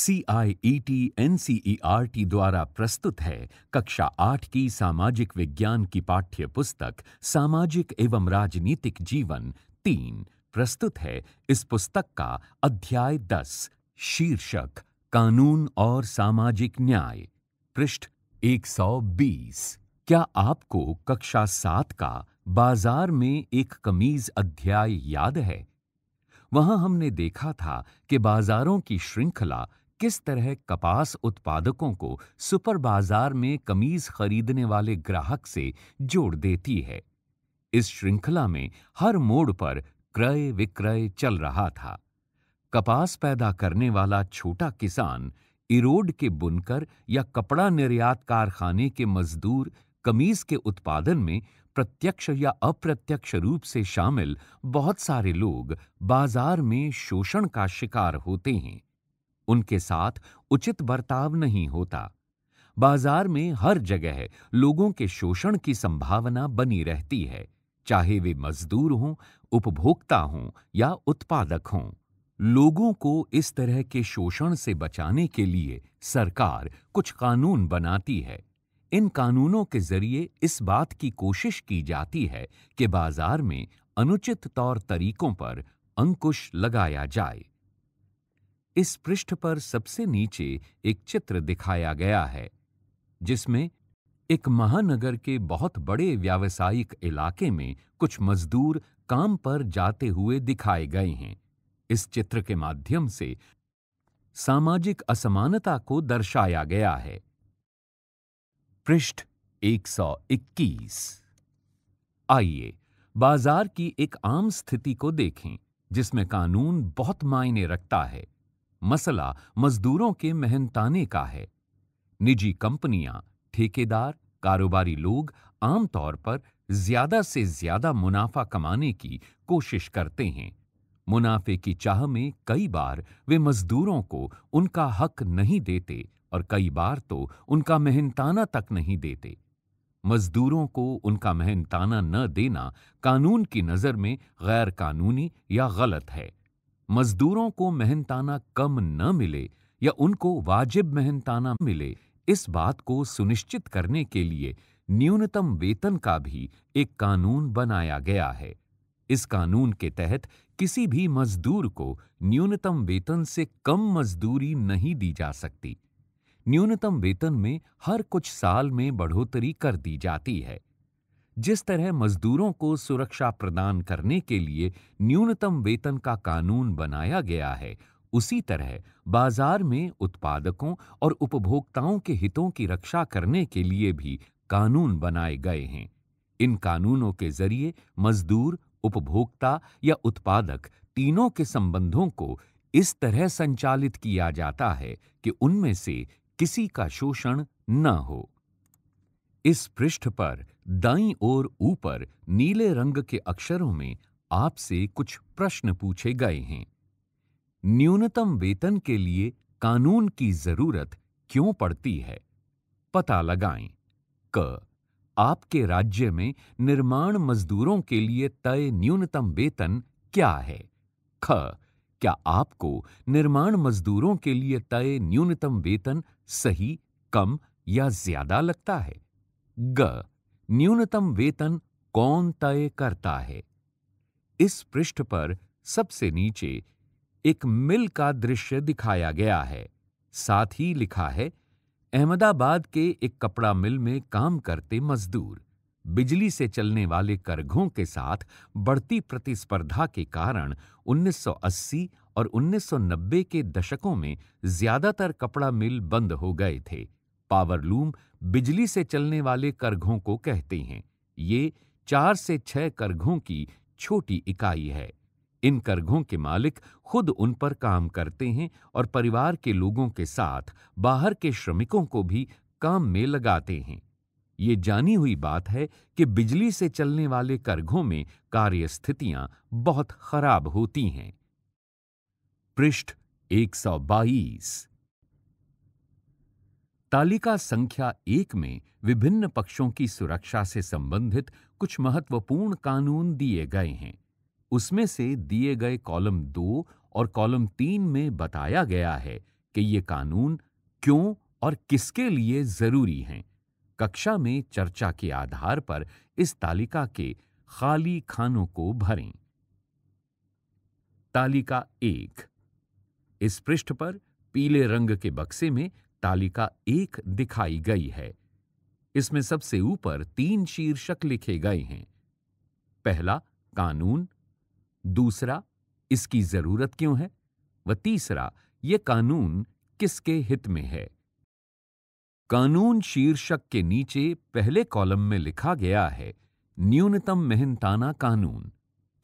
C I E T N C E R T द्वारा प्रस्तुत है कक्षा आठ की सामाजिक विज्ञान की पाठ्य पुस्तक सामाजिक एवं राजनीतिक जीवन तीन प्रस्तुत है इस पुस्तक का अध्याय दस शीर्षक कानून और सामाजिक न्याय पृष्ठ एक सौ बीस क्या आपको कक्षा सात का बाजार में एक कमीज अध्याय याद है वहां हमने देखा था कि बाजारों की श्रृंखला किस तरह कपास उत्पादकों को सुपर बाजार में कमीज खरीदने वाले ग्राहक से जोड़ देती है इस श्रृंखला में हर मोड़ पर क्रय विक्रय चल रहा था कपास पैदा करने वाला छोटा किसान इरोड के बुनकर या कपड़ा निर्यात कारखाने के मजदूर कमीज के उत्पादन में प्रत्यक्ष या अप्रत्यक्ष रूप से शामिल बहुत सारे लोग बाजार में शोषण का शिकार होते हैं उनके साथ उचित बर्ताव नहीं होता बाजार में हर जगह लोगों के शोषण की संभावना बनी रहती है चाहे वे मजदूर हों उपभोक्ता हों या उत्पादक हों लोगों को इस तरह के शोषण से बचाने के लिए सरकार कुछ कानून बनाती है इन कानूनों के जरिए इस बात की कोशिश की जाती है कि बाजार में अनुचित तौर तरीकों पर अंकुश लगाया जाए इस पृष्ठ पर सबसे नीचे एक चित्र दिखाया गया है जिसमें एक महानगर के बहुत बड़े व्यावसायिक इलाके में कुछ मजदूर काम पर जाते हुए दिखाए गए हैं इस चित्र के माध्यम से सामाजिक असमानता को दर्शाया गया है पृष्ठ 121 आइए बाजार की एक आम स्थिति को देखें जिसमें कानून बहुत मायने रखता है मसला मजदूरों के मेहनताने का है निजी कंपनियां ठेकेदार कारोबारी लोग आमतौर पर ज्यादा से ज्यादा मुनाफा कमाने की कोशिश करते हैं मुनाफे की चाह में कई बार वे मजदूरों को उनका हक नहीं देते और कई बार तो उनका मेहनताना तक नहीं देते मजदूरों को उनका मेहनताना न देना कानून की नज़र में गैर कानूनी या गलत है मजदूरों को मेहनताना कम न मिले या उनको वाजिब मेहनताना मिले इस बात को सुनिश्चित करने के लिए न्यूनतम वेतन का भी एक कानून बनाया गया है इस कानून के तहत किसी भी मजदूर को न्यूनतम वेतन से कम मजदूरी नहीं दी जा सकती न्यूनतम वेतन में हर कुछ साल में बढ़ोतरी कर दी जाती है जिस तरह मजदूरों को सुरक्षा प्रदान करने के लिए न्यूनतम वेतन का कानून बनाया गया है उसी तरह बाजार में उत्पादकों और उपभोक्ताओं के हितों की रक्षा करने के लिए भी कानून बनाए गए हैं इन कानूनों के जरिए मजदूर उपभोक्ता या उत्पादक तीनों के संबंधों को इस तरह संचालित किया जाता है कि उनमें से किसी का शोषण न हो इस पृष्ठ पर दाई ओर ऊपर नीले रंग के अक्षरों में आपसे कुछ प्रश्न पूछे गए हैं न्यूनतम वेतन के लिए कानून की जरूरत क्यों पड़ती है पता लगाएं क आपके राज्य में निर्माण मजदूरों के लिए तय न्यूनतम वेतन क्या है ख क्या आपको निर्माण मजदूरों के लिए तय न्यूनतम वेतन सही कम या ज्यादा लगता है ग न्यूनतम वेतन कौन तय करता है इस पृष्ठ पर सबसे नीचे एक मिल का दृश्य दिखाया गया है साथ ही लिखा है अहमदाबाद के एक कपड़ा मिल में काम करते मजदूर बिजली से चलने वाले करघों के साथ बढ़ती प्रतिस्पर्धा के कारण 1980 और 1990 के दशकों में ज्यादातर कपड़ा मिल बंद हो गए थे पावरलूम बिजली से चलने वाले करघों को कहते हैं ये चार से छह करघों की छोटी इकाई है इन करघों के मालिक खुद उन पर काम करते हैं और परिवार के लोगों के साथ बाहर के श्रमिकों को भी काम में लगाते हैं ये जानी हुई बात है कि बिजली से चलने वाले करघों में कार्यस्थितियां बहुत खराब होती हैं पृष्ठ 122 तालिका संख्या एक में विभिन्न पक्षों की सुरक्षा से संबंधित कुछ महत्वपूर्ण कानून दिए गए हैं उसमें से दिए गए कॉलम दो और कॉलम तीन में बताया गया है कि ये कानून क्यों और किसके लिए जरूरी हैं कक्षा में चर्चा के आधार पर इस तालिका के खाली खानों को भरें तालिका एक इस पृष्ठ पर पीले रंग के बक्से में तालिका एक दिखाई गई है इसमें सबसे ऊपर तीन शीर्षक लिखे गए हैं पहला कानून दूसरा इसकी जरूरत क्यों है व तीसरा ये कानून किसके हित में है कानून शीर्षक के नीचे पहले कॉलम में लिखा गया है न्यूनतम मेहनताना कानून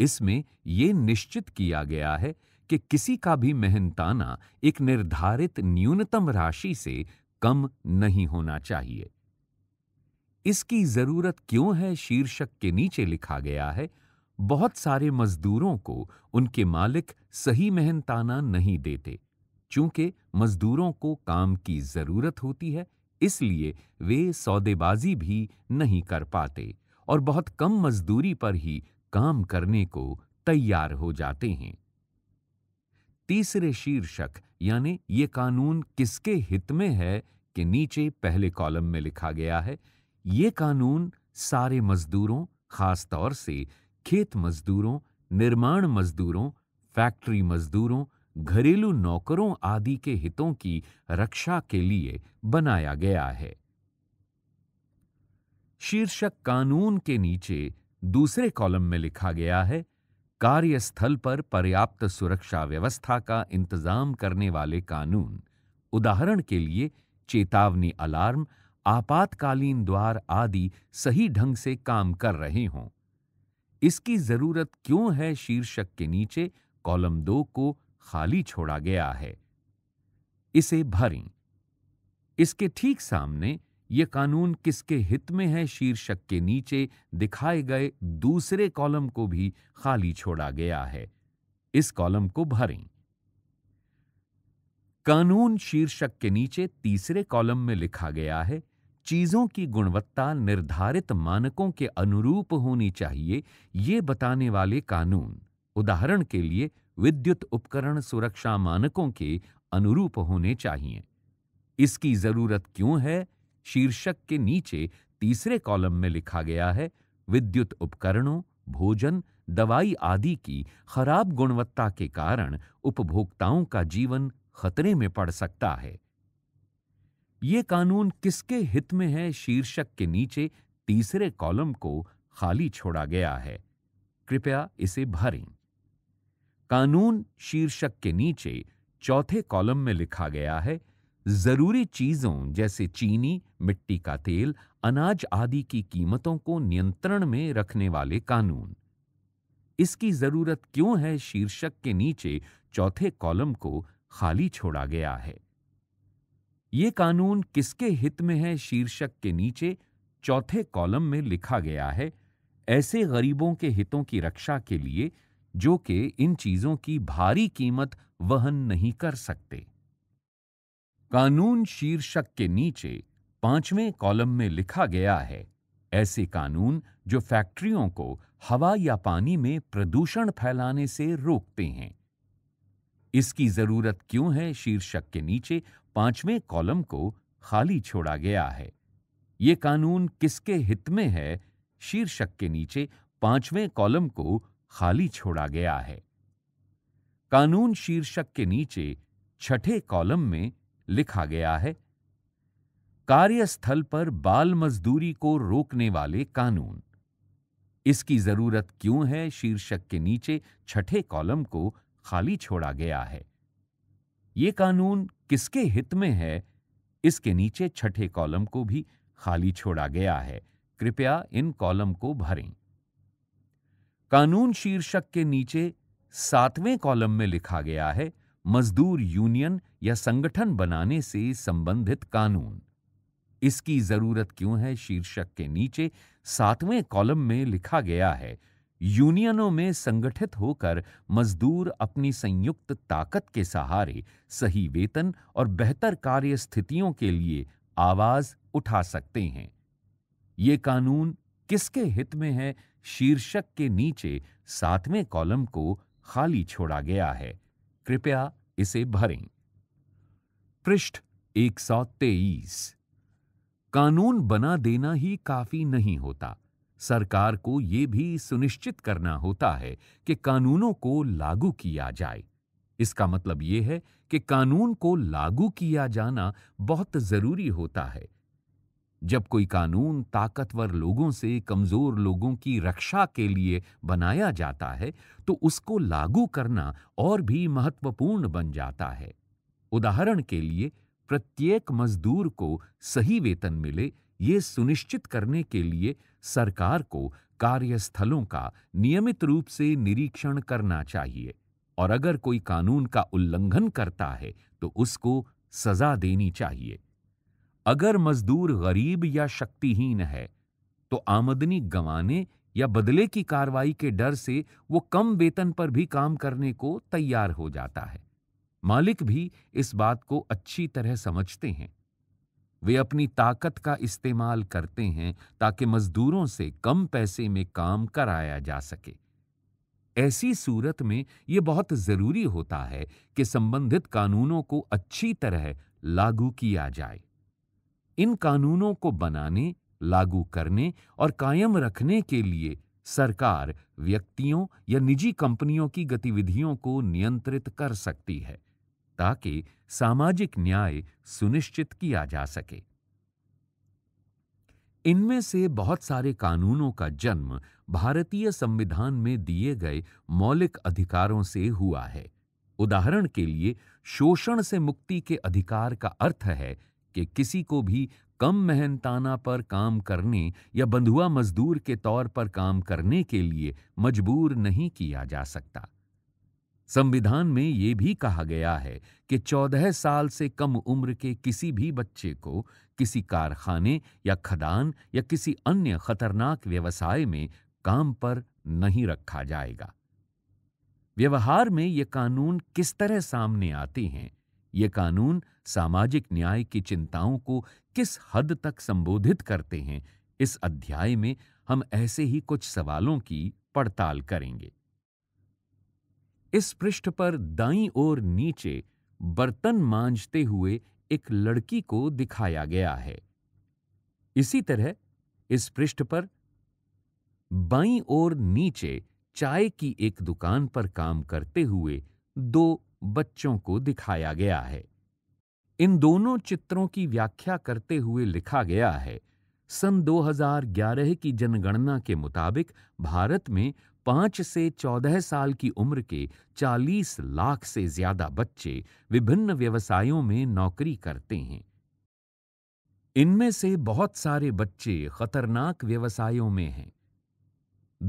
इसमें यह निश्चित किया गया है कि किसी का भी मेहनताना एक निर्धारित न्यूनतम राशि से कम नहीं होना चाहिए इसकी जरूरत क्यों है शीर्षक के नीचे लिखा गया है बहुत सारे मजदूरों को उनके मालिक सही मेहनताना नहीं देते चूंकि मजदूरों को काम की जरूरत होती है इसलिए वे सौदेबाजी भी नहीं कर पाते और बहुत कम मजदूरी पर ही काम करने को तैयार हो जाते हैं तीसरे शीर्षक यानी ये कानून किसके हित में है के नीचे पहले कॉलम में लिखा गया है ये कानून सारे मजदूरों खासतौर से खेत मजदूरों निर्माण मजदूरों फैक्ट्री मजदूरों घरेलू नौकरों आदि के हितों की रक्षा के लिए बनाया गया है शीर्षक कानून के नीचे दूसरे कॉलम में लिखा गया है कार्यस्थल पर पर्याप्त सुरक्षा व्यवस्था का इंतजाम करने वाले कानून उदाहरण के लिए चेतावनी अलार्म आपातकालीन द्वार आदि सही ढंग से काम कर रहे हों इसकी जरूरत क्यों है शीर्षक के नीचे कॉलम दो को खाली छोड़ा गया है इसे भरें इसके ठीक सामने ये कानून किसके हित में है शीर्षक के नीचे दिखाए गए दूसरे कॉलम को भी खाली छोड़ा गया है इस कॉलम को भरें कानून शीर्षक के नीचे तीसरे कॉलम में लिखा गया है चीजों की गुणवत्ता निर्धारित मानकों के अनुरूप होनी चाहिए ये बताने वाले कानून उदाहरण के लिए विद्युत उपकरण सुरक्षा मानकों के अनुरूप होने चाहिए इसकी जरूरत क्यों है शीर्षक के नीचे तीसरे कॉलम में लिखा गया है विद्युत उपकरणों भोजन दवाई आदि की खराब गुणवत्ता के कारण उपभोक्ताओं का जीवन खतरे में पड़ सकता है ये कानून किसके हित में है शीर्षक के नीचे तीसरे कॉलम को खाली छोड़ा गया है कृपया इसे भरें कानून शीर्षक के नीचे चौथे कॉलम में लिखा गया है ज़रूरी चीज़ों जैसे चीनी मिट्टी का तेल अनाज आदि की कीमतों को नियंत्रण में रखने वाले कानून इसकी ज़रूरत क्यों है शीर्षक के नीचे चौथे कॉलम को खाली छोड़ा गया है ये कानून किसके हित में है शीर्षक के नीचे चौथे कॉलम में लिखा गया है ऐसे गरीबों के हितों की रक्षा के लिए जो कि इन चीज़ों की भारी कीमत वहन नहीं कर सकते कानून शीर्षक के नीचे पांचवें कॉलम में लिखा गया है ऐसे कानून जो फैक्ट्रियों को हवा या पानी में प्रदूषण फैलाने से रोकते हैं इसकी जरूरत क्यों है शीर्षक के नीचे पांचवें कॉलम को खाली छोड़ा गया है ये कानून किसके हित में है शीर्षक के नीचे पांचवें कॉलम को खाली छोड़ा गया है कानून शीर्षक के नीचे छठे कॉलम में लिखा गया है कार्यस्थल पर बाल मजदूरी को रोकने वाले कानून इसकी जरूरत क्यों है शीर्षक के नीचे छठे कॉलम को खाली छोड़ा गया है ये कानून किसके हित में है इसके नीचे छठे कॉलम को भी खाली छोड़ा गया है कृपया इन कॉलम को भरें कानून शीर्षक के नीचे सातवें कॉलम में लिखा गया है मजदूर यूनियन या संगठन बनाने से संबंधित कानून इसकी जरूरत क्यों है शीर्षक के नीचे सातवें कॉलम में लिखा गया है यूनियनों में संगठित होकर मजदूर अपनी संयुक्त ताकत के सहारे सही वेतन और बेहतर कार्य स्थितियों के लिए आवाज उठा सकते हैं ये कानून किसके हित में है शीर्षक के नीचे सातवें कॉलम को खाली छोड़ा गया है कृपया इसे भरें पृष्ठ 123 कानून बना देना ही काफी नहीं होता सरकार को ये भी सुनिश्चित करना होता है कि कानूनों को लागू किया जाए इसका मतलब ये है कि कानून को लागू किया जाना बहुत जरूरी होता है जब कोई कानून ताकतवर लोगों से कमज़ोर लोगों की रक्षा के लिए बनाया जाता है तो उसको लागू करना और भी महत्वपूर्ण बन जाता है उदाहरण के लिए प्रत्येक मजदूर को सही वेतन मिले ये सुनिश्चित करने के लिए सरकार को कार्यस्थलों का नियमित रूप से निरीक्षण करना चाहिए और अगर कोई कानून का उल्लंघन करता है तो उसको सजा देनी चाहिए अगर मजदूर गरीब या शक्तिहीन है तो आमदनी गंवाने या बदले की कार्रवाई के डर से वो कम वेतन पर भी काम करने को तैयार हो जाता है मालिक भी इस बात को अच्छी तरह समझते हैं वे अपनी ताकत का इस्तेमाल करते हैं ताकि मजदूरों से कम पैसे में काम कराया जा सके ऐसी सूरत में यह बहुत ज़रूरी होता है कि संबंधित कानूनों को अच्छी तरह लागू किया जाए इन कानूनों को बनाने लागू करने और कायम रखने के लिए सरकार व्यक्तियों या निजी कंपनियों की गतिविधियों को नियंत्रित कर सकती है ताकि सामाजिक न्याय सुनिश्चित किया जा सके इनमें से बहुत सारे कानूनों का जन्म भारतीय संविधान में दिए गए मौलिक अधिकारों से हुआ है उदाहरण के लिए शोषण से मुक्ति के अधिकार का अर्थ है कि किसी को भी कम मेहनताना पर काम करने या बंधुआ मजदूर के तौर पर काम करने के लिए मजबूर नहीं किया जा सकता संविधान में यह भी कहा गया है कि चौदह साल से कम उम्र के किसी भी बच्चे को किसी कारखाने या खदान या किसी अन्य खतरनाक व्यवसाय में काम पर नहीं रखा जाएगा व्यवहार में ये कानून किस तरह सामने आते हैं ये कानून सामाजिक न्याय की चिंताओं को किस हद तक संबोधित करते हैं इस अध्याय में हम ऐसे ही कुछ सवालों की पड़ताल करेंगे इस पृष्ठ पर दाई और नीचे बर्तन मांझते हुए एक लड़की को दिखाया गया है इसी तरह इस पृष्ठ पर बाई और नीचे चाय की एक दुकान पर काम करते हुए दो बच्चों को दिखाया गया है इन दोनों चित्रों की व्याख्या करते हुए लिखा गया है सन 2011 की जनगणना के मुताबिक भारत में पांच से चौदह साल की उम्र के 40 लाख से ज्यादा बच्चे विभिन्न व्यवसायों में नौकरी करते हैं इनमें से बहुत सारे बच्चे खतरनाक व्यवसायों में हैं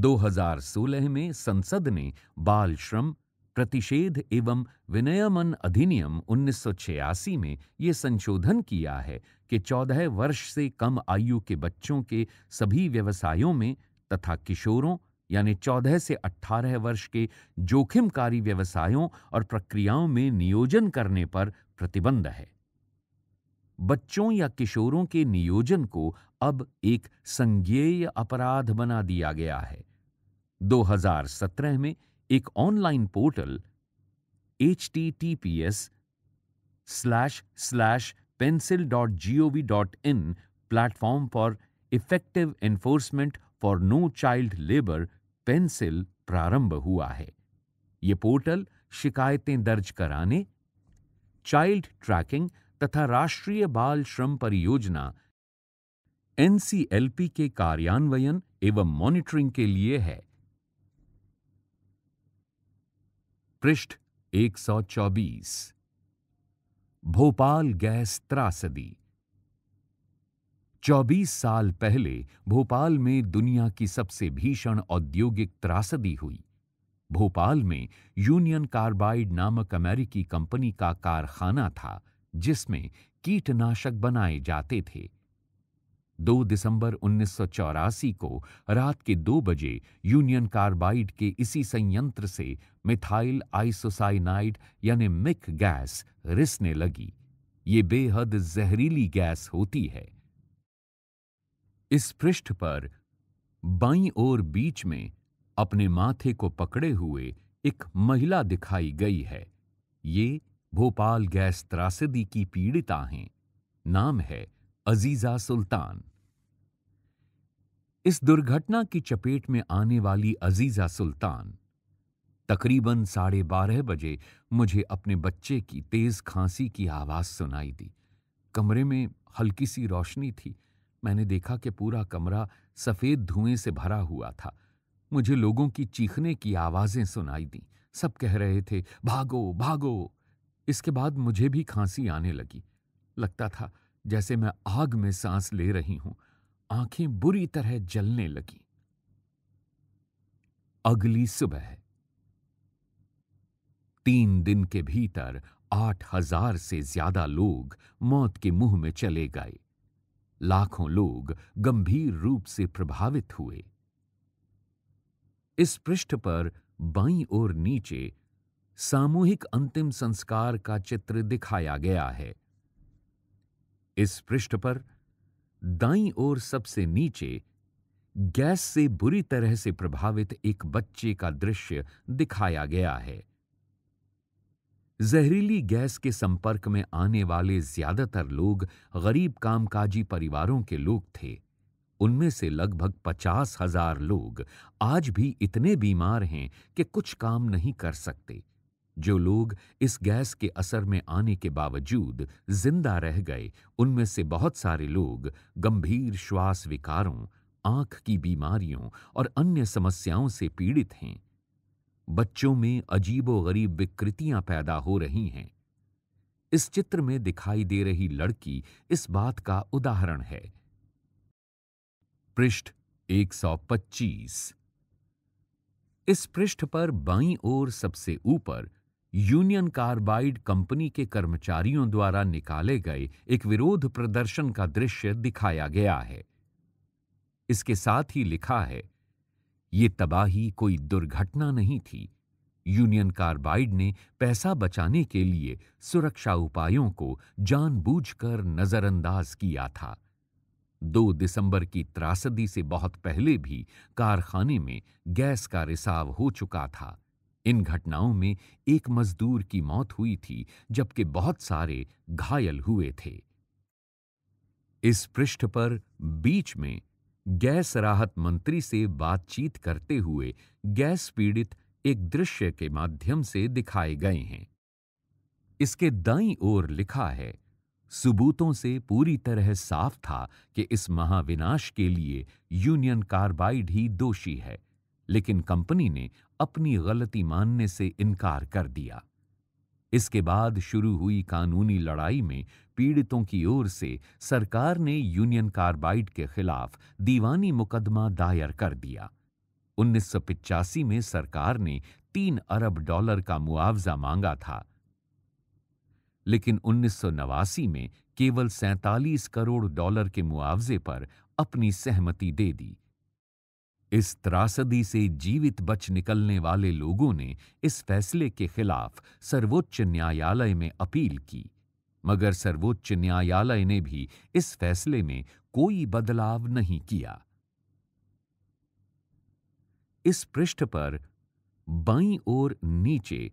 2016 में संसद ने बाल श्रम प्रतिषेध एवं विनयमन अधिनियम 1986 में ये संशोधन किया है कि 14 वर्ष से कम आयु के बच्चों के सभी व्यवसायों में तथा किशोरों यानी 14 से 18 वर्ष के जोखिमकारी व्यवसायों और प्रक्रियाओं में नियोजन करने पर प्रतिबंध है बच्चों या किशोरों के नियोजन को अब एक संज्ञेय अपराध बना दिया गया है 2017 में एक online portal H T T P S slash slash PENCIL dot G O V dot in platform for effective enforcement for no child labour PENCIL प्रारंभ हुआ है ये पोर्टल शिकायतें दर्ज कराने चाइल्ड ट्रैकिंग तथा राष्ट्रीय बाल श्रम परियोजना एनसीएलपी के कार्यान्वयन एवं मॉनिटरिंग के लिए है पृष्ठ 124 भोपाल गैस त्रासदी 24 साल पहले भोपाल में दुनिया की सबसे भीषण औद्योगिक त्रासदी हुई भोपाल में यूनियन कार्बाइड नामक अमेरिकी कंपनी का कारखाना था जिसमें कीटनाशक बनाए जाते थे 2 दिसंबर उन्नीस को रात के 2 बजे यूनियन कार्बाइड के इसी संयंत्र से मिथाइल आइसोसाइनाइड यानी मिक गैस रिसने लगी ये बेहद जहरीली गैस होती है इस पृष्ठ पर बाई ओर बीच में अपने माथे को पकड़े हुए एक महिला दिखाई गई है ये भोपाल गैस त्रासदी की पीड़िता हैं नाम है अजीजा सुल्तान इस दुर्घटना की चपेट में आने वाली अजीजा सुल्तान तकरीबन साढ़े बारह बजे मुझे अपने बच्चे की तेज खांसी की आवाज़ सुनाई दी कमरे में हल्की सी रोशनी थी मैंने देखा कि पूरा कमरा सफ़ेद धुएं से भरा हुआ था मुझे लोगों की चीखने की आवाज़ें सुनाई दी सब कह रहे थे भागो भागो इसके बाद मुझे भी खांसी आने लगी लगता था जैसे मैं आग में सांस ले रही हूं आंखें बुरी तरह जलने लगी अगली सुबह तीन दिन के भीतर आठ हजार से ज्यादा लोग मौत के मुंह में चले गए लाखों लोग गंभीर रूप से प्रभावित हुए इस पृष्ठ पर बाई ओर नीचे सामूहिक अंतिम संस्कार का चित्र दिखाया गया है इस पृष्ठ पर दाई ओर सबसे नीचे गैस से बुरी तरह से प्रभावित एक बच्चे का दृश्य दिखाया गया है जहरीली गैस के संपर्क में आने वाले ज्यादातर लोग गरीब कामकाजी परिवारों के लोग थे उनमें से लगभग पचास हजार लोग आज भी इतने बीमार हैं कि कुछ काम नहीं कर सकते जो लोग इस गैस के असर में आने के बावजूद जिंदा रह गए उनमें से बहुत सारे लोग गंभीर श्वास विकारों आंख की बीमारियों और अन्य समस्याओं से पीड़ित हैं बच्चों में अजीबोगरीब विकृतियां पैदा हो रही हैं इस चित्र में दिखाई दे रही लड़की इस बात का उदाहरण है पृष्ठ 125 इस पृष्ठ पर बाईं ओर सबसे ऊपर यूनियन कार्बाइड कंपनी के कर्मचारियों द्वारा निकाले गए एक विरोध प्रदर्शन का दृश्य दिखाया गया है इसके साथ ही लिखा है ये तबाही कोई दुर्घटना नहीं थी यूनियन कार्बाइड ने पैसा बचाने के लिए सुरक्षा उपायों को जानबूझकर नजरअंदाज किया था दो दिसंबर की त्रासदी से बहुत पहले भी कारखाने में गैस का रिसाव हो चुका था इन घटनाओं में एक मजदूर की मौत हुई थी जबकि बहुत सारे घायल हुए थे इस पृष्ठ पर बीच में गैस राहत मंत्री से बातचीत करते हुए गैस पीड़ित एक दृश्य के माध्यम से दिखाए गए हैं इसके दाई ओर लिखा है सबूतों से पूरी तरह साफ था कि इस महाविनाश के लिए यूनियन कार्बाइड ही दोषी है लेकिन कंपनी ने अपनी गलती मानने से इनकार कर दिया इसके बाद शुरू हुई कानूनी लड़ाई में पीड़ितों की ओर से सरकार ने यूनियन कार्बाइड के खिलाफ दीवानी मुकदमा दायर कर दिया पिचासी में सरकार ने तीन अरब डॉलर का मुआवजा मांगा था लेकिन उन्नीस में केवल सैतालीस करोड़ डॉलर के मुआवजे पर अपनी सहमति दे दी इस त्रासदी से जीवित बच निकलने वाले लोगों ने इस फैसले के खिलाफ सर्वोच्च न्यायालय में अपील की मगर सर्वोच्च न्यायालय ने भी इस फैसले में कोई बदलाव नहीं किया इस पृष्ठ पर बाई ओर नीचे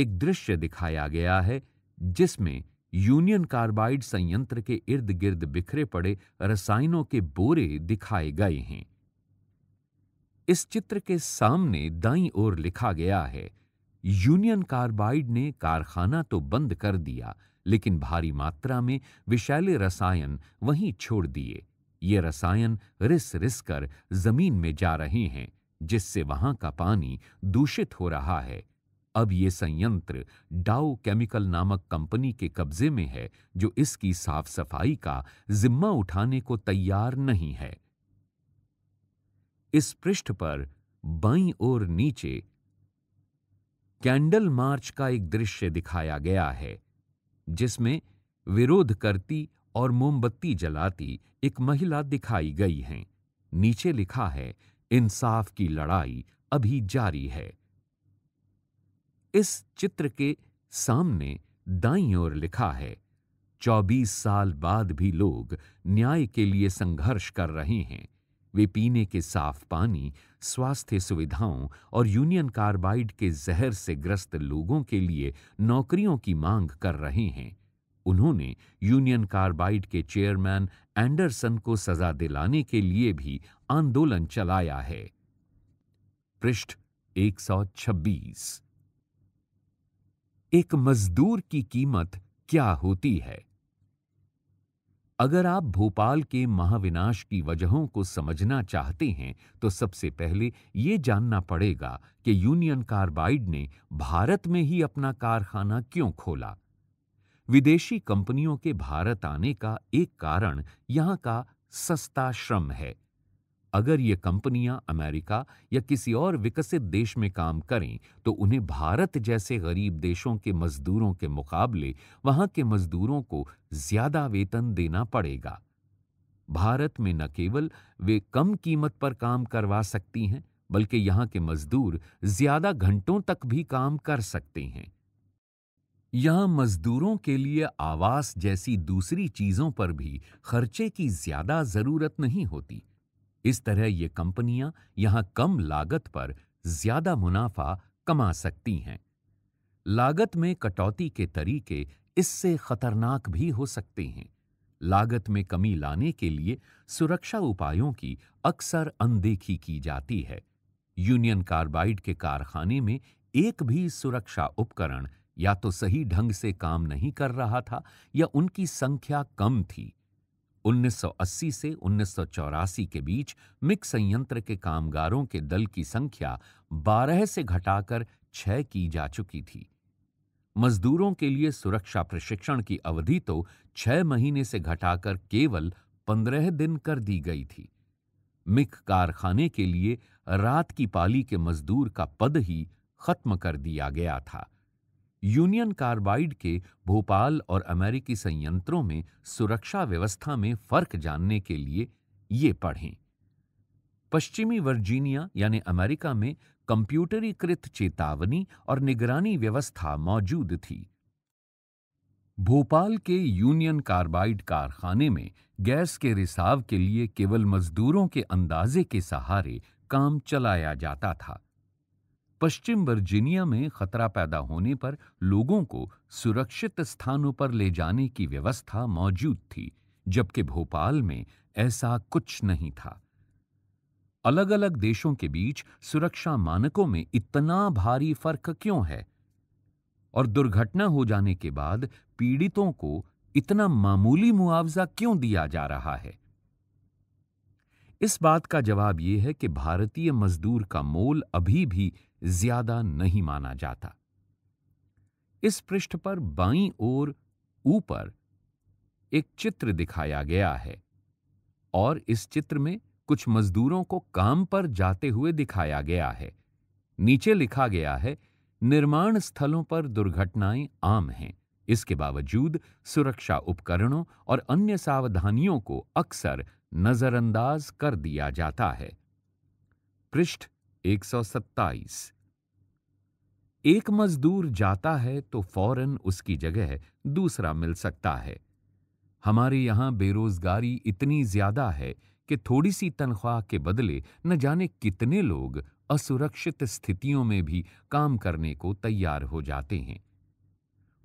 एक दृश्य दिखाया गया है जिसमें यूनियन कार्बाइड संयंत्र के इर्द गिर्द बिखरे पड़े रसायनों के बोरे दिखाए गए हैं इस चित्र के सामने दाई ओर लिखा गया है यूनियन कार्बाइड ने कारखाना तो बंद कर दिया लेकिन भारी मात्रा में विषैले रसायन वहीं छोड़ दिए ये रसायन रिस रिस कर जमीन में जा रहे हैं जिससे वहां का पानी दूषित हो रहा है अब ये संयंत्र डाउ केमिकल नामक कंपनी के कब्जे में है जो इसकी साफ सफाई का जिम्मा उठाने को तैयार नहीं है इस पृष्ठ पर बाईं ओर नीचे कैंडल मार्च का एक दृश्य दिखाया गया है जिसमें विरोध करती और मोमबत्ती जलाती एक महिला दिखाई गई हैं नीचे लिखा है इंसाफ की लड़ाई अभी जारी है इस चित्र के सामने दाई ओर लिखा है 24 साल बाद भी लोग न्याय के लिए संघर्ष कर रहे हैं वे पीने के साफ पानी स्वास्थ्य सुविधाओं और यूनियन कार्बाइड के जहर से ग्रस्त लोगों के लिए नौकरियों की मांग कर रहे हैं उन्होंने यूनियन कार्बाइड के चेयरमैन एंडरसन को सजा दिलाने के लिए भी आंदोलन चलाया है पृष्ठ 126 एक मजदूर की कीमत क्या होती है अगर आप भोपाल के महाविनाश की वजहों को समझना चाहते हैं तो सबसे पहले ये जानना पड़ेगा कि यूनियन कार्बाइड ने भारत में ही अपना कारखाना क्यों खोला विदेशी कंपनियों के भारत आने का एक कारण यहाँ का सस्ता श्रम है अगर ये कंपनियां अमेरिका या किसी और विकसित देश में काम करें तो उन्हें भारत जैसे गरीब देशों के मजदूरों के मुकाबले वहां के मजदूरों को ज्यादा वेतन देना पड़ेगा भारत में न केवल वे कम कीमत पर काम करवा सकती हैं बल्कि यहाँ के मजदूर ज्यादा घंटों तक भी काम कर सकते हैं यहाँ मजदूरों के लिए आवास जैसी दूसरी चीजों पर भी खर्चे की ज्यादा जरूरत नहीं होती इस तरह ये कंपनियां यहां कम लागत पर ज्यादा मुनाफा कमा सकती हैं लागत में कटौती के तरीके इससे खतरनाक भी हो सकते हैं लागत में कमी लाने के लिए सुरक्षा उपायों की अक्सर अनदेखी की जाती है यूनियन कार्बाइड के कारखाने में एक भी सुरक्षा उपकरण या तो सही ढंग से काम नहीं कर रहा था या उनकी संख्या कम थी 1980 से उन्नीस के बीच मिक संयंत्र के कामगारों के दल की संख्या 12 से घटाकर 6 की जा चुकी थी मजदूरों के लिए सुरक्षा प्रशिक्षण की अवधि तो 6 महीने से घटाकर केवल 15 दिन कर दी गई थी मिक कारखाने के लिए रात की पाली के मजदूर का पद ही खत्म कर दिया गया था यूनियन कार्बाइड के भोपाल और अमेरिकी संयंत्रों में सुरक्षा व्यवस्था में फर्क जानने के लिए ये पढ़ें पश्चिमी वर्जीनिया यानी अमेरिका में कंप्यूटरीकृत चेतावनी और निगरानी व्यवस्था मौजूद थी भोपाल के यूनियन कार्बाइड कारखाने में गैस के रिसाव के लिए केवल मजदूरों के अंदाजे के सहारे काम चलाया जाता था पश्चिम वर्जीनिया में खतरा पैदा होने पर लोगों को सुरक्षित स्थानों पर ले जाने की व्यवस्था मौजूद थी जबकि भोपाल में ऐसा कुछ नहीं था अलग अलग देशों के बीच सुरक्षा मानकों में इतना भारी फर्क क्यों है और दुर्घटना हो जाने के बाद पीड़ितों को इतना मामूली मुआवजा क्यों दिया जा रहा है इस बात का जवाब यह है कि भारतीय मजदूर का मोल अभी भी ज्यादा नहीं माना जाता इस पृष्ठ पर बाई और ऊपर एक चित्र दिखाया गया है और इस चित्र में कुछ मजदूरों को काम पर जाते हुए दिखाया गया है नीचे लिखा गया है निर्माण स्थलों पर दुर्घटनाएं आम हैं इसके बावजूद सुरक्षा उपकरणों और अन्य सावधानियों को अक्सर नजरअंदाज कर दिया जाता है पृष्ठ 127 एक मजदूर जाता है तो फौरन उसकी जगह दूसरा मिल सकता है हमारे यहां बेरोजगारी इतनी ज्यादा है कि थोड़ी सी तनख्वाह के बदले न जाने कितने लोग असुरक्षित स्थितियों में भी काम करने को तैयार हो जाते हैं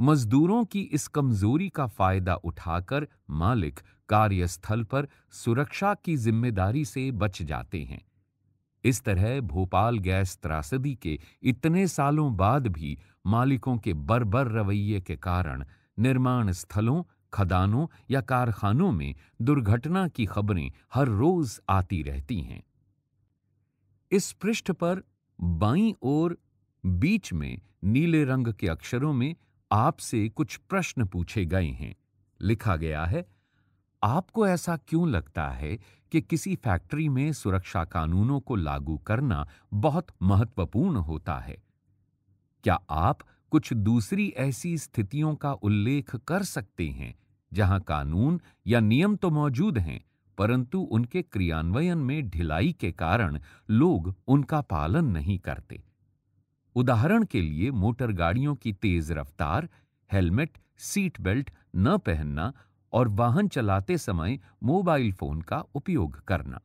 मजदूरों की इस कमजोरी का फायदा उठाकर मालिक कार्यस्थल पर सुरक्षा की जिम्मेदारी से बच जाते हैं इस तरह भोपाल गैस त्रासदी के इतने सालों बाद भी मालिकों के बर्बर रवैये के कारण निर्माण स्थलों खदानों या कारखानों में दुर्घटना की खबरें हर रोज आती रहती हैं इस पृष्ठ पर बाईं ओर बीच में नीले रंग के अक्षरों में आपसे कुछ प्रश्न पूछे गए हैं लिखा गया है आपको ऐसा क्यों लगता है कि किसी फैक्ट्री में सुरक्षा कानूनों को लागू करना बहुत महत्वपूर्ण होता है क्या आप कुछ दूसरी ऐसी स्थितियों का उल्लेख कर सकते हैं जहां कानून या नियम तो मौजूद हैं परंतु उनके क्रियान्वयन में ढिलाई के कारण लोग उनका पालन नहीं करते उदाहरण के लिए मोटर गाड़ियों की तेज रफ्तार हेलमेट सीट बेल्ट न पहनना और वाहन चलाते समय मोबाइल फोन का उपयोग करना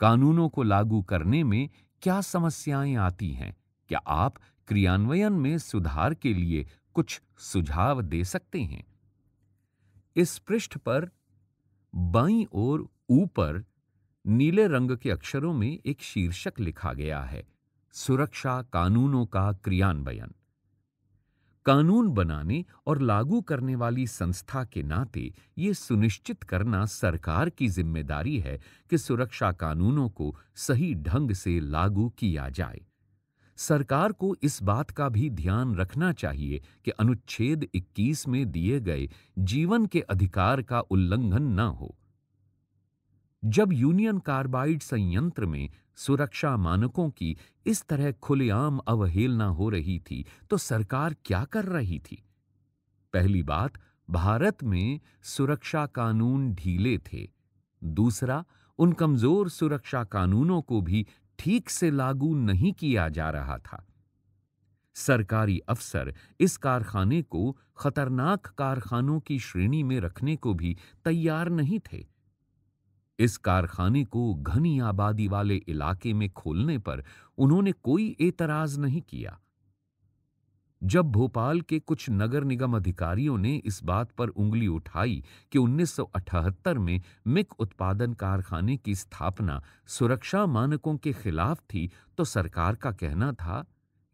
कानूनों को लागू करने में क्या समस्याएं आती हैं क्या आप क्रियान्वयन में सुधार के लिए कुछ सुझाव दे सकते हैं इस पृष्ठ पर बाईं ओर ऊपर नीले रंग के अक्षरों में एक शीर्षक लिखा गया है सुरक्षा कानूनों का क्रियान्वयन कानून बनाने और लागू करने वाली संस्था के नाते ये सुनिश्चित करना सरकार की जिम्मेदारी है कि सुरक्षा कानूनों को सही ढंग से लागू किया जाए सरकार को इस बात का भी ध्यान रखना चाहिए कि अनुच्छेद 21 में दिए गए जीवन के अधिकार का उल्लंघन न हो जब यूनियन कार्बाइड संयंत्र में सुरक्षा मानकों की इस तरह खुलेआम अवहेलना हो रही थी तो सरकार क्या कर रही थी पहली बात भारत में सुरक्षा कानून ढीले थे दूसरा उन कमजोर सुरक्षा कानूनों को भी ठीक से लागू नहीं किया जा रहा था सरकारी अफसर इस कारखाने को खतरनाक कारखानों की श्रेणी में रखने को भी तैयार नहीं थे इस कारखाने को घनी आबादी वाले इलाके में खोलने पर उन्होंने कोई एतराज नहीं किया जब भोपाल के कुछ नगर निगम अधिकारियों ने इस बात पर उंगली उठाई कि 1978 में मिक उत्पादन कारखाने की स्थापना सुरक्षा मानकों के खिलाफ थी तो सरकार का कहना था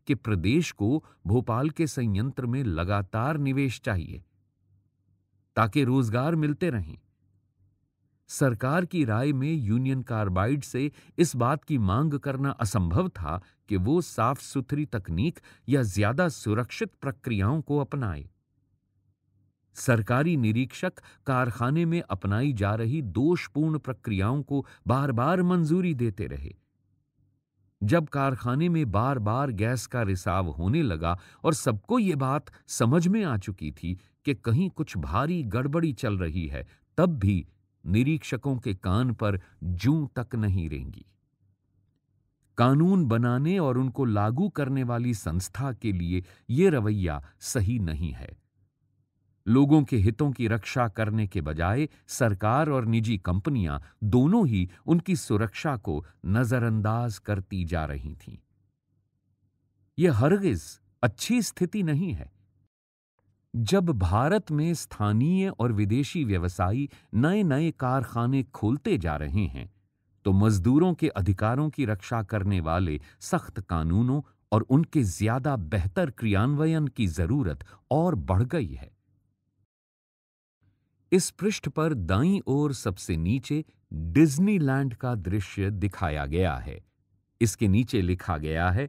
कि प्रदेश को भोपाल के संयंत्र में लगातार निवेश चाहिए ताकि रोजगार मिलते रहें सरकार की राय में यूनियन कार्बाइड से इस बात की मांग करना असंभव था कि वो साफ सुथरी तकनीक या ज्यादा सुरक्षित प्रक्रियाओं को अपनाए सरकारी निरीक्षक कारखाने में अपनाई जा रही दोषपूर्ण प्रक्रियाओं को बार बार मंजूरी देते रहे जब कारखाने में बार बार गैस का रिसाव होने लगा और सबको ये बात समझ में आ चुकी थी कि कहीं कुछ भारी गड़बड़ी चल रही है तब भी निरीक्षकों के कान पर जू तक नहीं रेंगी कानून बनाने और उनको लागू करने वाली संस्था के लिए यह रवैया सही नहीं है लोगों के हितों की रक्षा करने के बजाय सरकार और निजी कंपनियां दोनों ही उनकी सुरक्षा को नजरअंदाज करती जा रही थीं। यह हरगिज अच्छी स्थिति नहीं है जब भारत में स्थानीय और विदेशी व्यवसायी नए नए कारखाने खोलते जा रहे हैं तो मजदूरों के अधिकारों की रक्षा करने वाले सख्त कानूनों और उनके ज्यादा बेहतर क्रियान्वयन की जरूरत और बढ़ गई है इस पृष्ठ पर दाई ओर सबसे नीचे डिज्नीलैंड का दृश्य दिखाया गया है इसके नीचे लिखा गया है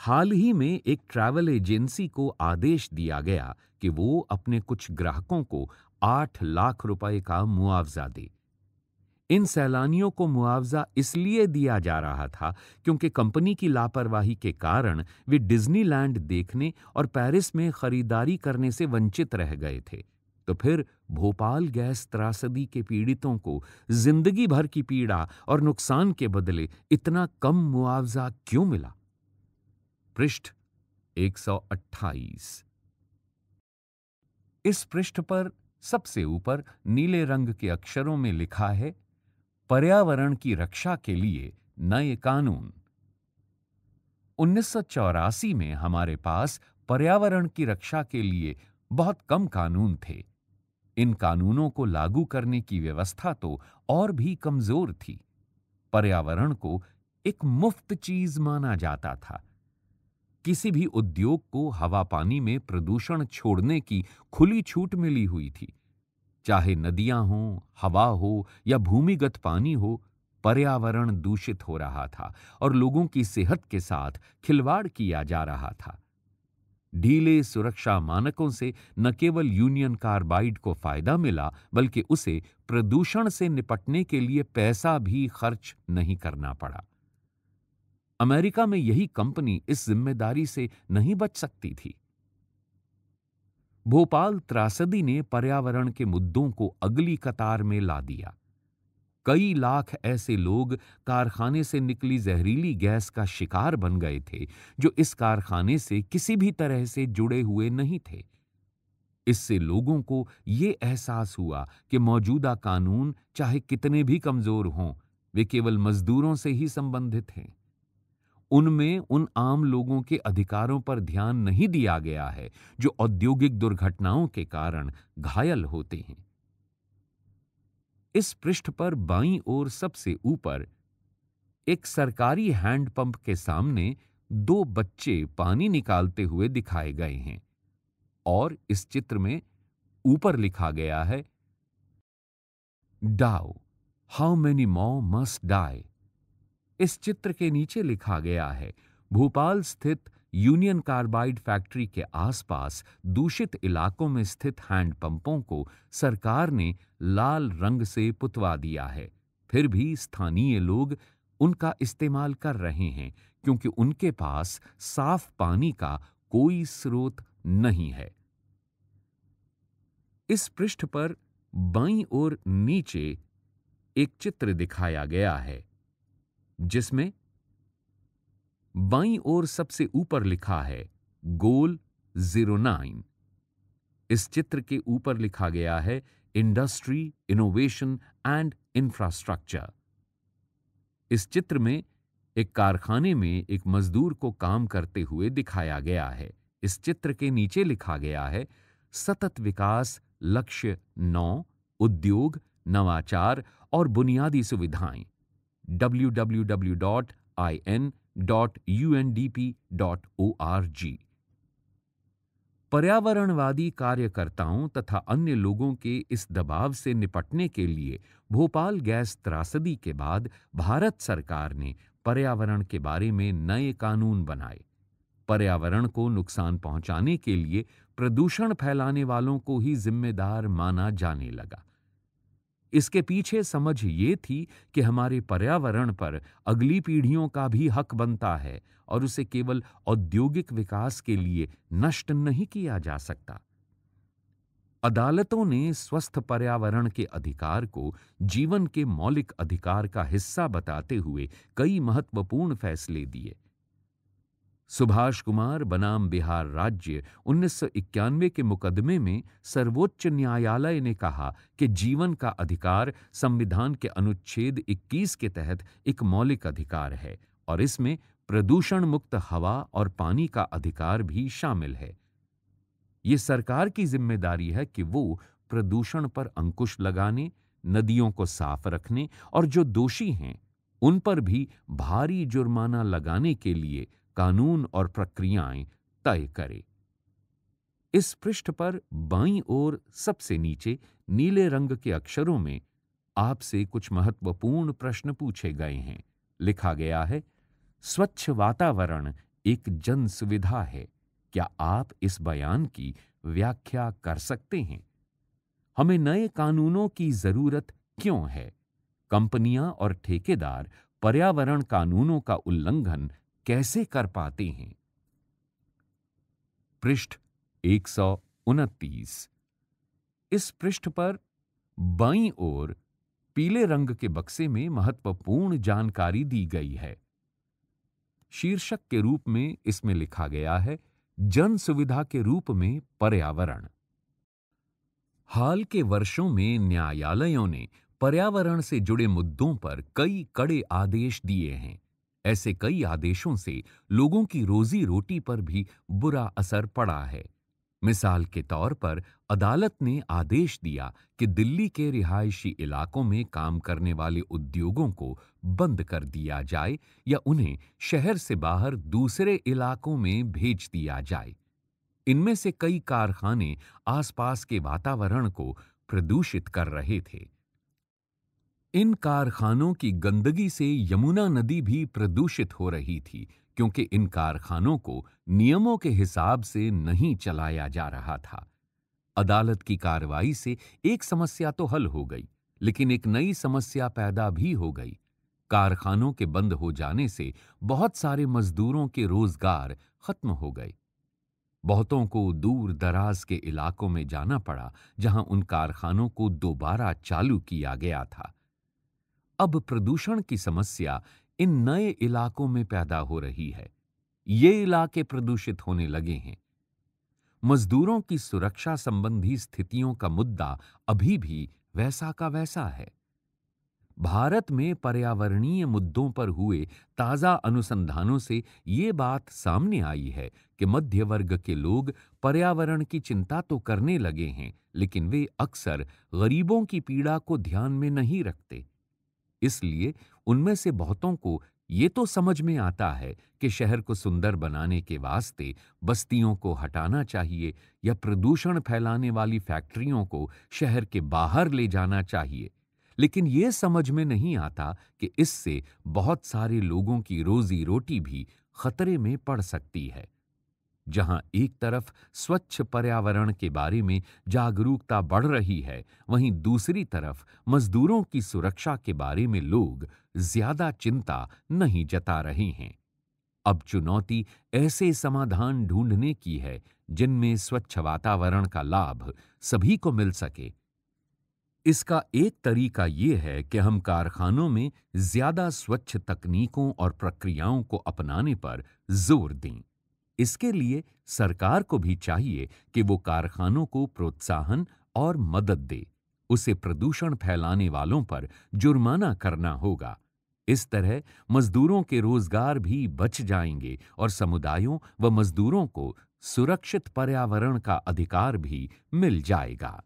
हाल ही में एक ट्रैवल एजेंसी को आदेश दिया गया कि वो अपने कुछ ग्राहकों को आठ लाख रुपए का मुआवजा दे इन सैलानियों को मुआवजा इसलिए दिया जा रहा था क्योंकि कंपनी की लापरवाही के कारण वे डिज्नीलैंड देखने और पेरिस में खरीदारी करने से वंचित रह गए थे तो फिर भोपाल गैस त्रासदी के पीड़ितों को जिंदगी भर की पीड़ा और नुकसान के बदले इतना कम मुआवजा क्यों मिला पृष्ठ 128 इस पृष्ठ पर सबसे ऊपर नीले रंग के अक्षरों में लिखा है पर्यावरण की रक्षा के लिए नए कानून उन्नीस में हमारे पास पर्यावरण की रक्षा के लिए बहुत कम कानून थे इन कानूनों को लागू करने की व्यवस्था तो और भी कमजोर थी पर्यावरण को एक मुफ्त चीज माना जाता था किसी भी उद्योग को हवा पानी में प्रदूषण छोड़ने की खुली छूट मिली हुई थी चाहे नदियां हों हवा हो या भूमिगत पानी हो पर्यावरण दूषित हो रहा था और लोगों की सेहत के साथ खिलवाड़ किया जा रहा था ढीले सुरक्षा मानकों से न केवल यूनियन कार्बाइड को फायदा मिला बल्कि उसे प्रदूषण से निपटने के लिए पैसा भी खर्च नहीं करना पड़ा अमेरिका में यही कंपनी इस जिम्मेदारी से नहीं बच सकती थी भोपाल त्रासदी ने पर्यावरण के मुद्दों को अगली कतार में ला दिया कई लाख ऐसे लोग कारखाने से निकली जहरीली गैस का शिकार बन गए थे जो इस कारखाने से किसी भी तरह से जुड़े हुए नहीं थे इससे लोगों को ये एहसास हुआ कि मौजूदा कानून चाहे कितने भी कमजोर हों वे केवल मजदूरों से ही संबंधित हैं उनमें उन आम लोगों के अधिकारों पर ध्यान नहीं दिया गया है जो औद्योगिक दुर्घटनाओं के कारण घायल होते हैं इस पृष्ठ पर बाई ओर सबसे ऊपर एक सरकारी हैंडपंप के सामने दो बच्चे पानी निकालते हुए दिखाए गए हैं और इस चित्र में ऊपर लिखा गया है Dow how many more must die इस चित्र के नीचे लिखा गया है भोपाल स्थित यूनियन कार्बाइड फैक्ट्री के आसपास दूषित इलाकों में स्थित हैंडपंपों को सरकार ने लाल रंग से पुतवा दिया है फिर भी स्थानीय लोग उनका इस्तेमाल कर रहे हैं क्योंकि उनके पास साफ पानी का कोई स्रोत नहीं है इस पृष्ठ पर बाईं ओर नीचे एक चित्र दिखाया गया है जिसमें बाई ओर सबसे ऊपर लिखा है गोल जीरो नाइन इस चित्र के ऊपर लिखा गया है इंडस्ट्री इनोवेशन एंड इंफ्रास्ट्रक्चर इस चित्र में एक कारखाने में एक मजदूर को काम करते हुए दिखाया गया है इस चित्र के नीचे लिखा गया है सतत विकास लक्ष्य नौ उद्योग नवाचार और बुनियादी सुविधाएं www.in.undp.org पर्यावरणवादी कार्यकर्ताओं तथा अन्य लोगों के इस दबाव से निपटने के लिए भोपाल गैस त्रासदी के बाद भारत सरकार ने पर्यावरण के बारे में नए कानून बनाए पर्यावरण को नुकसान पहुंचाने के लिए प्रदूषण फैलाने वालों को ही जिम्मेदार माना जाने लगा इसके पीछे समझ ये थी कि हमारे पर्यावरण पर अगली पीढ़ियों का भी हक बनता है और उसे केवल औद्योगिक विकास के लिए नष्ट नहीं किया जा सकता अदालतों ने स्वस्थ पर्यावरण के अधिकार को जीवन के मौलिक अधिकार का हिस्सा बताते हुए कई महत्वपूर्ण फैसले दिए सुभाष कुमार बनाम बिहार राज्य उन्नीस के मुकदमे में सर्वोच्च न्यायालय ने कहा कि जीवन का अधिकार संविधान के अनुच्छेद 21 के तहत एक मौलिक अधिकार है और इसमें प्रदूषण मुक्त हवा और पानी का अधिकार भी शामिल है ये सरकार की जिम्मेदारी है कि वो प्रदूषण पर अंकुश लगाने नदियों को साफ रखने और जो दोषी हैं उन पर भी भारी जुर्माना लगाने के लिए कानून और प्रक्रियाएं तय करे इस पृष्ठ पर बाईं ओर सबसे नीचे नीले रंग के अक्षरों में आपसे कुछ महत्वपूर्ण प्रश्न पूछे गए हैं लिखा गया है स्वच्छ वातावरण एक जन सुविधा है क्या आप इस बयान की व्याख्या कर सकते हैं हमें नए कानूनों की जरूरत क्यों है कंपनियां और ठेकेदार पर्यावरण कानूनों का उल्लंघन कैसे कर पाते हैं पृष्ठ एक सौ उनतीस इस पृष्ठ पर बाई ओर पीले रंग के बक्से में महत्वपूर्ण जानकारी दी गई है शीर्षक के रूप में इसमें लिखा गया है जन सुविधा के रूप में पर्यावरण हाल के वर्षों में न्यायालयों ने पर्यावरण से जुड़े मुद्दों पर कई कड़े आदेश दिए हैं ऐसे कई आदेशों से लोगों की रोजी रोटी पर भी बुरा असर पड़ा है मिसाल के तौर पर अदालत ने आदेश दिया कि दिल्ली के रिहायशी इलाकों में काम करने वाले उद्योगों को बंद कर दिया जाए या उन्हें शहर से बाहर दूसरे इलाकों में भेज दिया जाए इनमें से कई कारखाने आसपास के वातावरण को प्रदूषित कर रहे थे इन कारखानों की गंदगी से यमुना नदी भी प्रदूषित हो रही थी क्योंकि इन कारखानों को नियमों के हिसाब से नहीं चलाया जा रहा था अदालत की कार्रवाई से एक समस्या तो हल हो गई लेकिन एक नई समस्या पैदा भी हो गई कारखानों के बंद हो जाने से बहुत सारे मजदूरों के रोजगार खत्म हो गए बहुतों को दूर दराज के इलाकों में जाना पड़ा जहां उन कारखानों को दोबारा चालू किया गया था अब प्रदूषण की समस्या इन नए इलाकों में पैदा हो रही है ये इलाके प्रदूषित होने लगे हैं मजदूरों की सुरक्षा संबंधी स्थितियों का मुद्दा अभी भी वैसा का वैसा है भारत में पर्यावरणीय मुद्दों पर हुए ताज़ा अनुसंधानों से ये बात सामने आई है कि मध्य वर्ग के लोग पर्यावरण की चिंता तो करने लगे हैं लेकिन वे अक्सर गरीबों की पीड़ा को ध्यान में नहीं रखते इसलिए उनमें से बहुतों को ये तो समझ में आता है कि शहर को सुंदर बनाने के वास्ते बस्तियों को हटाना चाहिए या प्रदूषण फैलाने वाली फैक्ट्रियों को शहर के बाहर ले जाना चाहिए लेकिन ये समझ में नहीं आता कि इससे बहुत सारे लोगों की रोजी रोटी भी खतरे में पड़ सकती है जहां एक तरफ स्वच्छ पर्यावरण के बारे में जागरूकता बढ़ रही है वहीं दूसरी तरफ मजदूरों की सुरक्षा के बारे में लोग ज्यादा चिंता नहीं जता रहे हैं अब चुनौती ऐसे समाधान ढूंढने की है जिनमें स्वच्छ वातावरण का लाभ सभी को मिल सके इसका एक तरीका यह है कि हम कारखानों में ज्यादा स्वच्छ तकनीकों और प्रक्रियाओं को अपनाने पर जोर दें इसके लिए सरकार को भी चाहिए कि वो कारखानों को प्रोत्साहन और मदद दे उसे प्रदूषण फैलाने वालों पर जुर्माना करना होगा इस तरह मजदूरों के रोजगार भी बच जाएंगे और समुदायों व मजदूरों को सुरक्षित पर्यावरण का अधिकार भी मिल जाएगा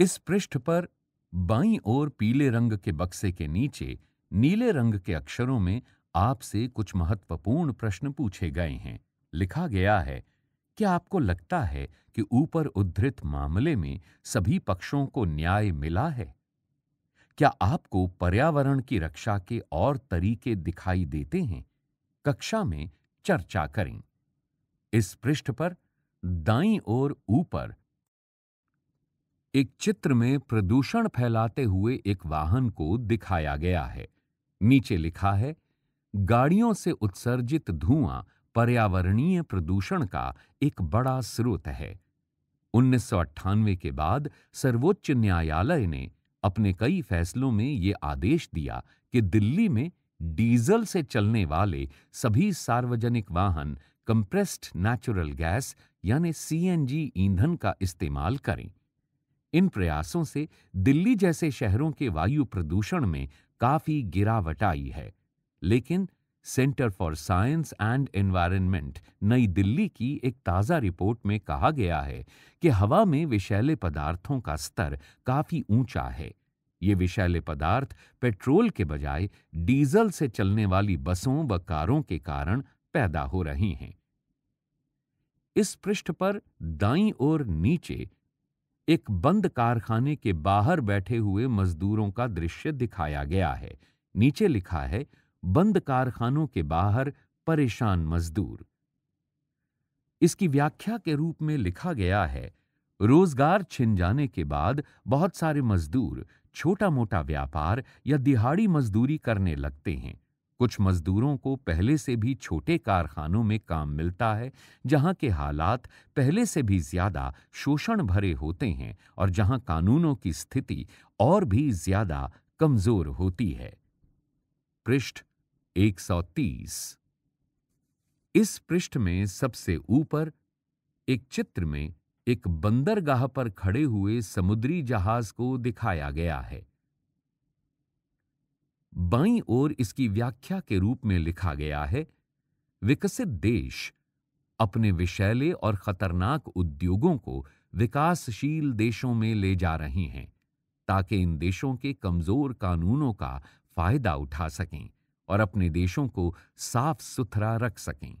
इस पृष्ठ पर बाईं ओर पीले रंग के बक्से के नीचे नीले रंग के अक्षरों में आपसे कुछ महत्वपूर्ण प्रश्न पूछे गए हैं लिखा गया है क्या आपको लगता है कि ऊपर उद्धृत मामले में सभी पक्षों को न्याय मिला है क्या आपको पर्यावरण की रक्षा के और तरीके दिखाई देते हैं कक्षा में चर्चा करें इस पृष्ठ पर दाई ओर ऊपर एक चित्र में प्रदूषण फैलाते हुए एक वाहन को दिखाया गया है नीचे लिखा है गाड़ियों से उत्सर्जित धुआं पर्यावरणीय प्रदूषण का एक बड़ा स्रोत है उन्नीस के बाद सर्वोच्च न्यायालय ने अपने कई फैसलों में ये आदेश दिया कि दिल्ली में डीजल से चलने वाले सभी सार्वजनिक वाहन कंप्रेस्ड नेचुरल गैस यानी सीएनजी ईंधन का इस्तेमाल करें इन प्रयासों से दिल्ली जैसे शहरों के वायु प्रदूषण में काफी गिरावट आई है लेकिन Centre for Science and Environment नई दिल्ली की एक ताज़ा रिपोर्ट में कहा गया है कि हवा में विषैले पदार्थों का स्तर काफ़ी ऊंचा है ये विषैले पदार्थ पेट्रोल के बजाय डीजल से चलने वाली बसों व कारों के कारण पैदा हो रही हैं इस पृष्ठ पर दाई ओर नीचे एक बंद कारखाने के बाहर बैठे हुए मजदूरों का दृश्य दिखाया गया है नीचे लिखा है बंद कारखानों के बाहर परेशान मजदूर इसकी व्याख्या के रूप में लिखा गया है रोजगार छिन जाने के बाद बहुत सारे मजदूर छोटा मोटा व्यापार या दिहाड़ी मजदूरी करने लगते हैं कुछ मजदूरों को पहले से भी छोटे कारखानों में काम मिलता है जहां के हालात पहले से भी ज्यादा शोषण भरे होते हैं और जहां कानूनों की स्थिति और भी ज्यादा कमजोर होती है पृष्ठ 130 इस पृष्ठ में सबसे ऊपर एक चित्र में एक बंदरगाह पर खड़े हुए समुद्री जहाज को दिखाया गया है बाई ओर इसकी व्याख्या के रूप में लिखा गया है विकसित देश अपने विषैले और खतरनाक उद्योगों को विकासशील देशों में ले जा रहे हैं ताकि इन देशों के कमजोर कानूनों का फायदा उठा सकें और अपने देशों को साफ सुथरा रख सकें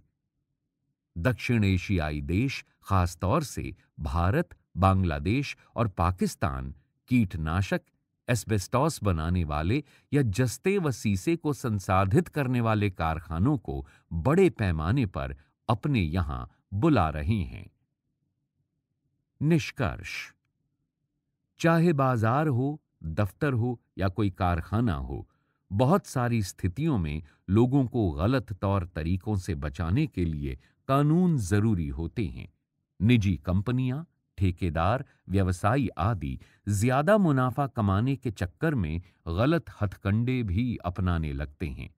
दक्षिण एशियाई देश खासतौर से भारत बांग्लादेश और पाकिस्तान कीटनाशक एस्बेस्टॉस बनाने वाले या जस्ते व सीसे को संसाधित करने वाले कारखानों को बड़े पैमाने पर अपने यहां बुला रहे हैं निष्कर्ष चाहे बाजार हो दफ्तर हो या कोई कारखाना हो बहुत सारी स्थितियों में लोगों को गलत तौर तरीकों से बचाने के लिए कानून जरूरी होते हैं निजी कंपनियां ठेकेदार व्यवसायी आदि ज्यादा मुनाफा कमाने के चक्कर में गलत हथकंडे भी अपनाने लगते हैं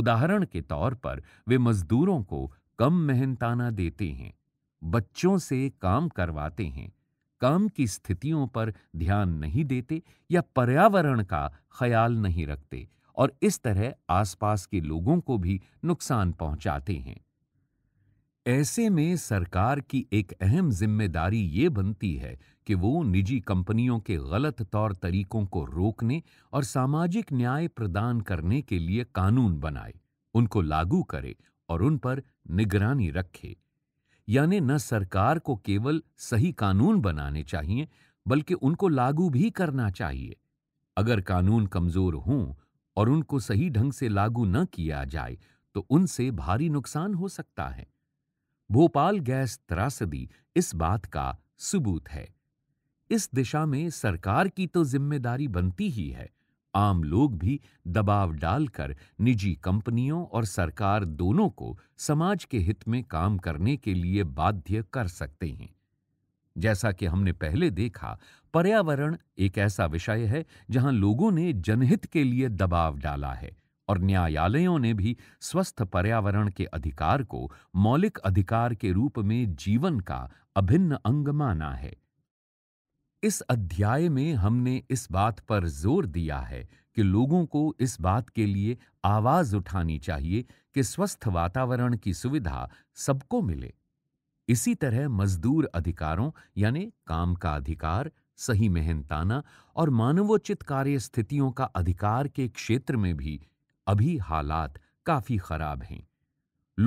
उदाहरण के तौर पर वे मजदूरों को कम मेहनताना देते हैं बच्चों से काम करवाते हैं काम की स्थितियों पर ध्यान नहीं देते या पर्यावरण का ख्याल नहीं रखते और इस तरह आसपास के लोगों को भी नुकसान पहुंचाते हैं ऐसे में सरकार की एक अहम जिम्मेदारी ये बनती है कि वो निजी कंपनियों के गलत तौर तरीकों को रोकने और सामाजिक न्याय प्रदान करने के लिए कानून बनाए उनको लागू करे और उन पर निगरानी रखे यानी न सरकार को केवल सही कानून बनाने चाहिए बल्कि उनको लागू भी करना चाहिए अगर कानून कमजोर हों और उनको सही ढंग से लागू न किया जाए तो उनसे भारी नुकसान हो सकता है भोपाल गैस त्रासदी इस बात का सबूत है इस दिशा में सरकार की तो जिम्मेदारी बनती ही है आम लोग भी दबाव डालकर निजी कंपनियों और सरकार दोनों को समाज के हित में काम करने के लिए बाध्य कर सकते हैं जैसा कि हमने पहले देखा पर्यावरण एक ऐसा विषय है जहां लोगों ने जनहित के लिए दबाव डाला है और न्यायालयों ने भी स्वस्थ पर्यावरण के अधिकार को मौलिक अधिकार के रूप में जीवन का अभिन्न अंग माना है इस अध्याय में हमने इस बात पर जोर दिया है कि लोगों को इस बात के लिए आवाज उठानी चाहिए कि स्वस्थ वातावरण की सुविधा सबको मिले इसी तरह मजदूर अधिकारों यानी काम का अधिकार सही मेहनताना और मानवोचित कार्य स्थितियों का अधिकार के क्षेत्र में भी अभी हालात काफी खराब हैं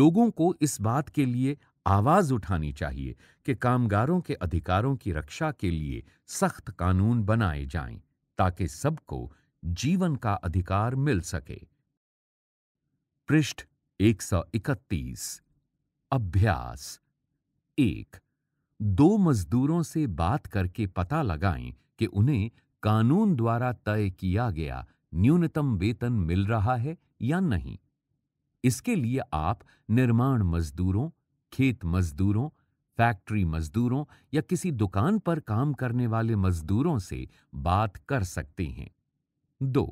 लोगों को इस बात के लिए आवाज उठानी चाहिए कि कामगारों के अधिकारों की रक्षा के लिए सख्त कानून बनाए जाएं ताकि सबको जीवन का अधिकार मिल सके पृष्ठ 131 अभ्यास एक दो मजदूरों से बात करके पता लगाएं कि उन्हें कानून द्वारा तय किया गया न्यूनतम वेतन मिल रहा है या नहीं इसके लिए आप निर्माण मजदूरों खेत मजदूरों फैक्ट्री मजदूरों या किसी दुकान पर काम करने वाले मजदूरों से बात कर सकते हैं दो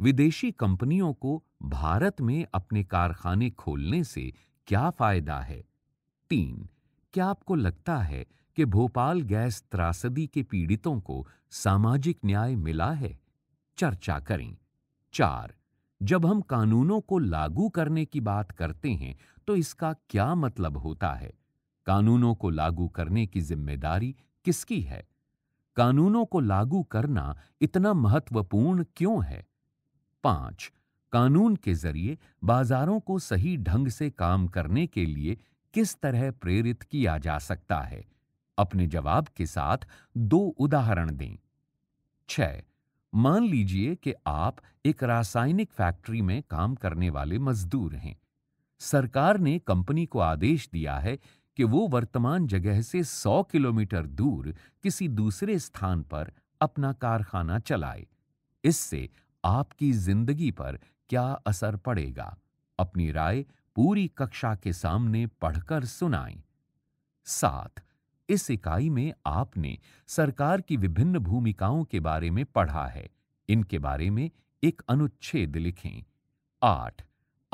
विदेशी कंपनियों को भारत में अपने कारखाने खोलने से क्या फायदा है तीन क्या आपको लगता है कि भोपाल गैस त्रासदी के पीड़ितों को सामाजिक न्याय मिला है चर्चा करें चार जब हम कानूनों को लागू करने की बात करते हैं तो इसका क्या मतलब होता है कानूनों को लागू करने की जिम्मेदारी किसकी है कानूनों को लागू करना इतना महत्वपूर्ण क्यों है पांच कानून के जरिए बाजारों को सही ढंग से काम करने के लिए किस तरह प्रेरित किया जा सकता है अपने जवाब के साथ दो उदाहरण दें छह मान लीजिए कि आप एक रासायनिक फैक्ट्री में काम करने वाले मजदूर हैं सरकार ने कंपनी को आदेश दिया है कि वो वर्तमान जगह से 100 किलोमीटर दूर किसी दूसरे स्थान पर अपना कारखाना चलाए इससे आपकी जिंदगी पर क्या असर पड़ेगा अपनी राय पूरी कक्षा के सामने पढ़कर सुनाई साथ इस इकाई में आपने सरकार की विभिन्न भूमिकाओं के बारे में पढ़ा है इनके बारे में एक अनुच्छेद लिखें आठ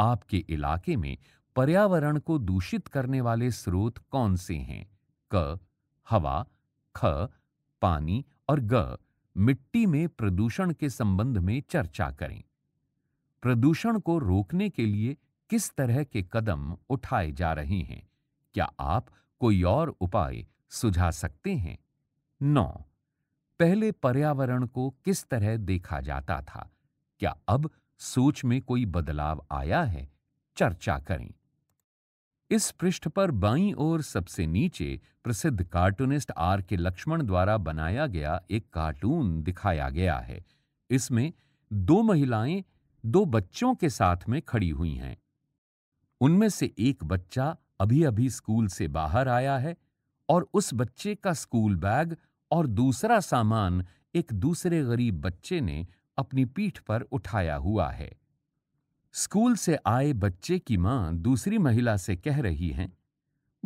आपके इलाके में पर्यावरण को दूषित करने वाले स्रोत कौन से हैं क हवा ख पानी और ग मिट्टी में प्रदूषण के संबंध में चर्चा करें प्रदूषण को रोकने के लिए किस तरह के कदम उठाए जा रहे हैं क्या आप कोई और उपाय सुझा सकते हैं नौ पहले पर्यावरण को किस तरह देखा जाता था क्या अब सोच में कोई बदलाव आया है चर्चा करें इस पृष्ठ पर बाईं ओर सबसे नीचे प्रसिद्ध कार्टूनिस्ट आर के लक्ष्मण द्वारा बनाया गया एक कार्टून दिखाया गया है इसमें दो महिलाएं दो बच्चों के साथ में खड़ी हुई हैं उनमें से एक बच्चा अभी अभी स्कूल से बाहर आया है और उस बच्चे का स्कूल बैग और दूसरा सामान एक दूसरे गरीब बच्चे ने अपनी पीठ पर उठाया हुआ है स्कूल से आए बच्चे की मां दूसरी महिला से कह रही हैं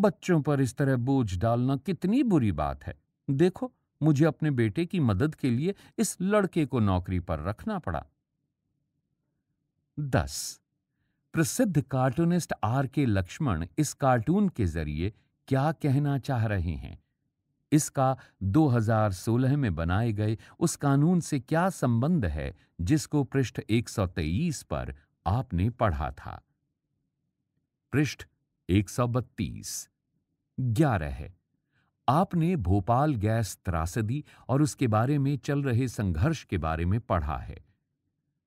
बच्चों पर इस तरह बोझ डालना कितनी बुरी बात है देखो मुझे अपने बेटे की मदद के लिए इस लड़के को नौकरी पर रखना पड़ा दस प्रसिद्ध कार्टूनिस्ट आर के लक्ष्मण इस कार्टून के जरिए क्या कहना चाह रहे हैं इसका 2016 में बनाए गए उस कानून से क्या संबंध है जिसको पृष्ठ 123 पर आपने पढ़ा था पृष्ठ 132 ग्यारह है आपने भोपाल गैस त्रासदी और उसके बारे में चल रहे संघर्ष के बारे में पढ़ा है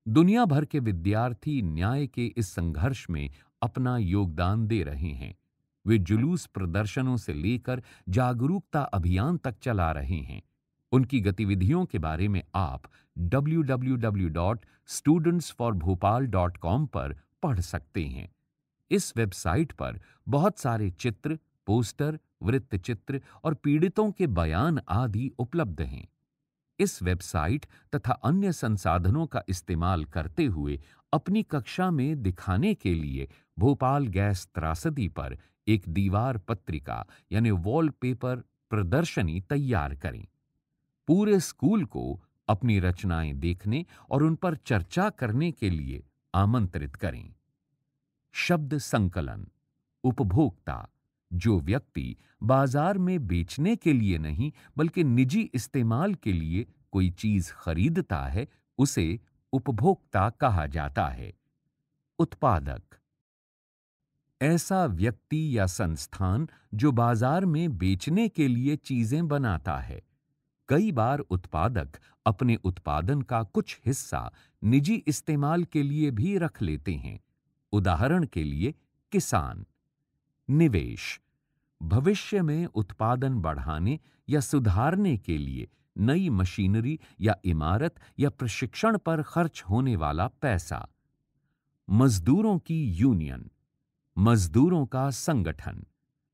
दुनिया भर के विद्यार्थी न्याय के इस संघर्ष में अपना योगदान दे रहे हैं वे जुलूस प्रदर्शनों से लेकर जागरूकता अभियान तक चला रहे हैं उनकी गतिविधियों के बारे में आप www.studentsforbhopal.com पर पढ़ सकते हैं इस वेबसाइट पर बहुत सारे चित्र पोस्टर वृत्तचित्र और पीड़ितों के बयान आदि उपलब्ध हैं इस वेबसाइट तथा अन्य संसाधनों का इस्तेमाल करते हुए अपनी कक्षा में दिखाने के लिए भोपाल गैस त्रासदी पर एक दीवार पत्रिका यानी वॉलपेपर प्रदर्शनी तैयार करें पूरे स्कूल को अपनी रचनाएं देखने और उन पर चर्चा करने के लिए आमंत्रित करें शब्द संकलन उपभोक्ता जो व्यक्ति बाजार में बेचने के लिए नहीं बल्कि निजी इस्तेमाल के लिए कोई चीज खरीदता है उसे उपभोक्ता कहा जाता है उत्पादक ऐसा व्यक्ति या संस्थान जो बाजार में बेचने के लिए चीजें बनाता है कई बार उत्पादक अपने उत्पादन का कुछ हिस्सा निजी इस्तेमाल के लिए भी रख लेते हैं उदाहरण के लिए किसान निवेश भविष्य में उत्पादन बढ़ाने या सुधारने के लिए नई मशीनरी या इमारत या प्रशिक्षण पर खर्च होने वाला पैसा मजदूरों की यूनियन मजदूरों का संगठन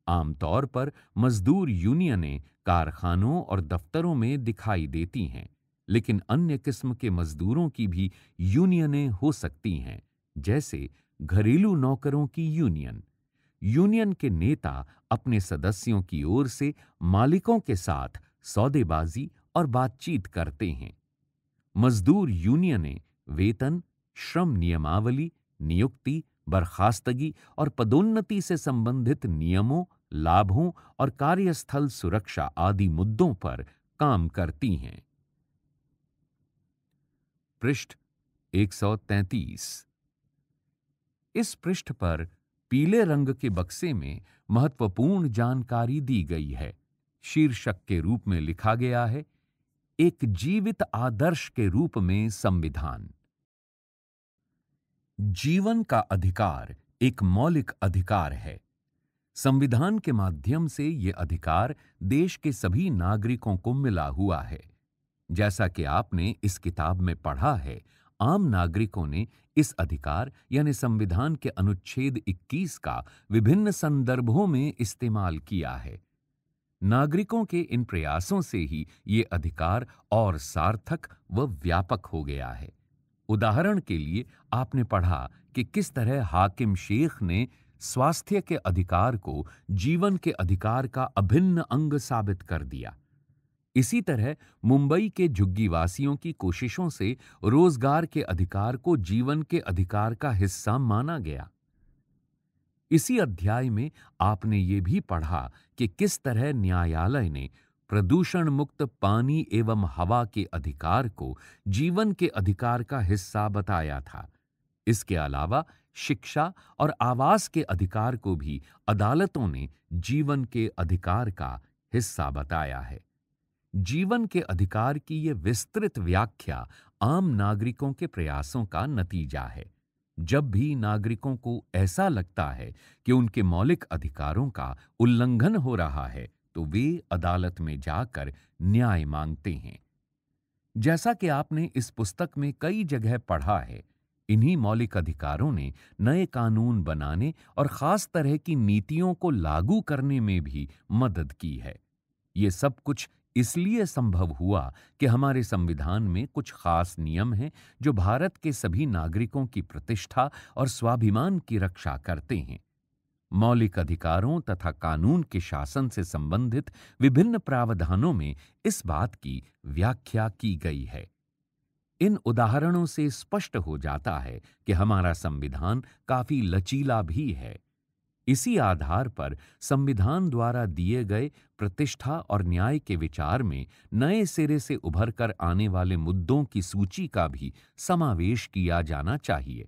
आमतौर पर मजदूर यूनियनें कारखानों और दफ्तरों में दिखाई देती हैं लेकिन अन्य किस्म के मजदूरों की भी यूनियनें हो सकती हैं जैसे घरेलू नौकरों की यूनियन यूनियन के नेता अपने सदस्यों की ओर से मालिकों के साथ सौदेबाजी और बातचीत करते हैं मजदूर यूनियनें वेतन श्रम नियमावली नियुक्ति बर्खास्तगी और पदोन्नति से संबंधित नियमों लाभों और कार्यस्थल सुरक्षा आदि मुद्दों पर काम करती हैं पृष्ठ 133 इस पृष्ठ पर पीले रंग के बक्से में महत्वपूर्ण जानकारी दी गई है शीर्षक के रूप में लिखा गया है एक जीवित आदर्श के रूप में संविधान जीवन का अधिकार एक मौलिक अधिकार है संविधान के माध्यम से यह अधिकार देश के सभी नागरिकों को मिला हुआ है जैसा कि आपने इस किताब में पढ़ा है आम नागरिकों ने इस अधिकार यानी संविधान के अनुच्छेद 21 का विभिन्न संदर्भों में इस्तेमाल किया है नागरिकों के इन प्रयासों से ही ये अधिकार और सार्थक व व्यापक हो गया है उदाहरण के लिए आपने पढ़ा कि किस तरह हाकिम शेख ने स्वास्थ्य के अधिकार को जीवन के अधिकार का अभिन्न अंग साबित कर दिया इसी तरह मुंबई के झुग्गी वासियों की कोशिशों से रोजगार के अधिकार को जीवन के अधिकार का हिस्सा माना गया इसी अध्याय में आपने ये भी पढ़ा कि किस तरह न्यायालय ने प्रदूषण मुक्त पानी एवं हवा के अधिकार को जीवन के अधिकार का हिस्सा बताया था इसके अलावा शिक्षा और आवास के अधिकार को भी अदालतों ने जीवन के अधिकार का हिस्सा बताया है जीवन के अधिकार की ये विस्तृत व्याख्या आम नागरिकों के प्रयासों का नतीजा है जब भी नागरिकों को ऐसा लगता है कि उनके मौलिक अधिकारों का उल्लंघन हो रहा है तो वे अदालत में जाकर न्याय मांगते हैं जैसा कि आपने इस पुस्तक में कई जगह पढ़ा है इन्हीं मौलिक अधिकारों ने नए कानून बनाने और खास तरह की नीतियों को लागू करने में भी मदद की है ये सब कुछ इसलिए संभव हुआ कि हमारे संविधान में कुछ खास नियम हैं जो भारत के सभी नागरिकों की प्रतिष्ठा और स्वाभिमान की रक्षा करते हैं मौलिक अधिकारों तथा कानून के शासन से संबंधित विभिन्न प्रावधानों में इस बात की व्याख्या की गई है इन उदाहरणों से स्पष्ट हो जाता है कि हमारा संविधान काफी लचीला भी है इसी आधार पर संविधान द्वारा दिए गए प्रतिष्ठा और न्याय के विचार में नए सिरे से उभर कर आने वाले मुद्दों की सूची का भी समावेश किया जाना चाहिए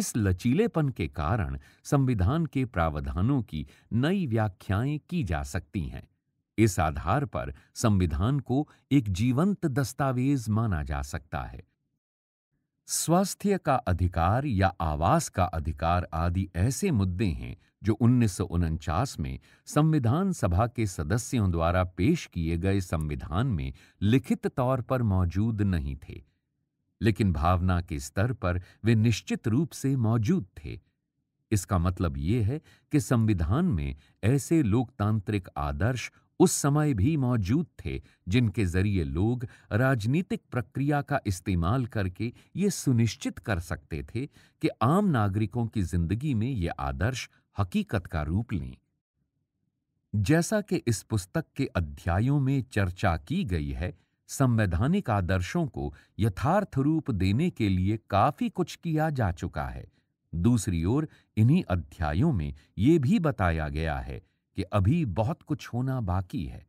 इस लचीलेपन के कारण संविधान के प्रावधानों की नई व्याख्याएं की जा सकती हैं इस आधार पर संविधान को एक जीवंत दस्तावेज माना जा सकता है स्वास्थ्य का अधिकार या आवास का अधिकार आदि ऐसे मुद्दे हैं जो उन्नीस में संविधान सभा के सदस्यों द्वारा पेश किए गए संविधान में लिखित तौर पर मौजूद नहीं थे लेकिन भावना के स्तर पर वे निश्चित रूप से मौजूद थे इसका मतलब ये है कि संविधान में ऐसे लोकतांत्रिक आदर्श उस समय भी मौजूद थे जिनके जरिए लोग राजनीतिक प्रक्रिया का इस्तेमाल करके ये सुनिश्चित कर सकते थे कि आम नागरिकों की जिंदगी में ये आदर्श हकीकत का रूप लें जैसा कि इस पुस्तक के अध्यायों में चर्चा की गई है संवैधानिक आदर्शों को यथार्थ रूप देने के लिए काफी कुछ किया जा चुका है दूसरी ओर इन्हीं अध्यायों में यह भी बताया गया है कि अभी बहुत कुछ होना बाकी है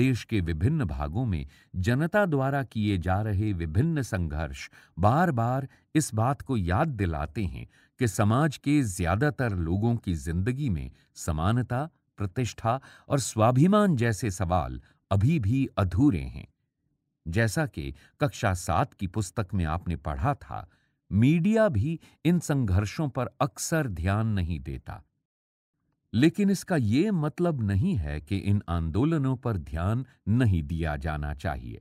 देश के विभिन्न भागों में जनता द्वारा किए जा रहे विभिन्न संघर्ष बार बार इस बात को याद दिलाते हैं कि समाज के ज्यादातर लोगों की जिंदगी में समानता प्रतिष्ठा और स्वाभिमान जैसे सवाल अभी भी अधूरे हैं जैसा कि कक्षा सात की पुस्तक में आपने पढ़ा था मीडिया भी इन संघर्षों पर अक्सर ध्यान नहीं देता लेकिन इसका यह मतलब नहीं है कि इन आंदोलनों पर ध्यान नहीं दिया जाना चाहिए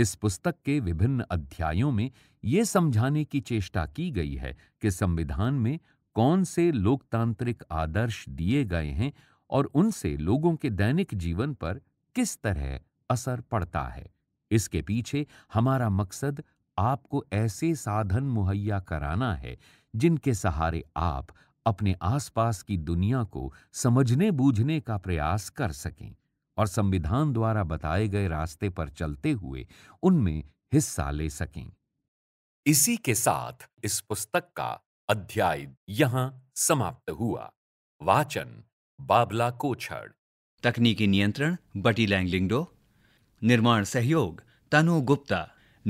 इस पुस्तक के विभिन्न अध्यायों में ये समझाने की चेष्टा की गई है कि संविधान में कौन से लोकतांत्रिक आदर्श दिए गए हैं और उनसे लोगों के दैनिक जीवन पर किस तरह असर पड़ता है इसके पीछे हमारा मकसद आपको ऐसे साधन मुहैया कराना है जिनके सहारे आप अपने आसपास की दुनिया को समझने बूझने का प्रयास कर सकें और संविधान द्वारा बताए गए रास्ते पर चलते हुए उनमें हिस्सा ले सकें इसी के साथ इस पुस्तक का अध्याय यहां समाप्त हुआ वाचन बाबला कोछड़ तकनीकी नियंत्रण बटी लैंगलिंगडो निर्माण सहयोग तनु गुप्ता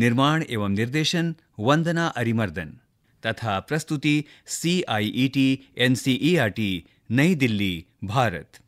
निर्माण एवं निर्देशन वंदना अरिमर्दन तथा प्रस्तुति C I E T N C E R T New Delhi Bharat